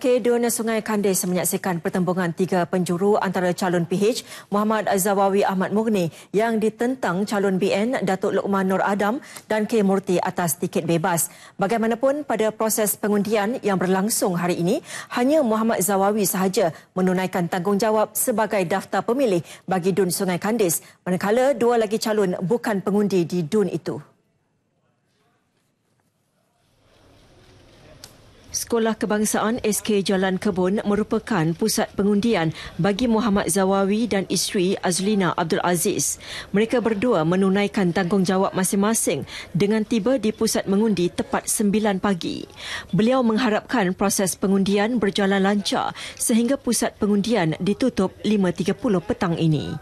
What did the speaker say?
K Dona Sungai Kandis menyaksikan pertembungan tiga penjuru antara calon PH Muhammad Azawawi Ahmad Mughni yang ditentang calon BN Datuk Luqman Nur Adam dan K Murti atas tiket bebas. Bagaimanapun pada proses pengundian yang berlangsung hari ini, hanya Muhammad Azawawi sahaja menunaikan tanggungjawab sebagai daftar pemilih bagi Dun Sungai Kandis, manakala dua lagi calon bukan pengundi di Dun itu. Sekolah Kebangsaan SK Jalan Kebun merupakan pusat pengundian bagi Muhammad Zawawi dan isteri Azlina Abdul Aziz. Mereka berdua menunaikan tanggungjawab masing-masing dengan tiba di pusat mengundi tepat 9 pagi. Beliau mengharapkan proses pengundian berjalan lancar sehingga pusat pengundian ditutup 5.30 petang ini.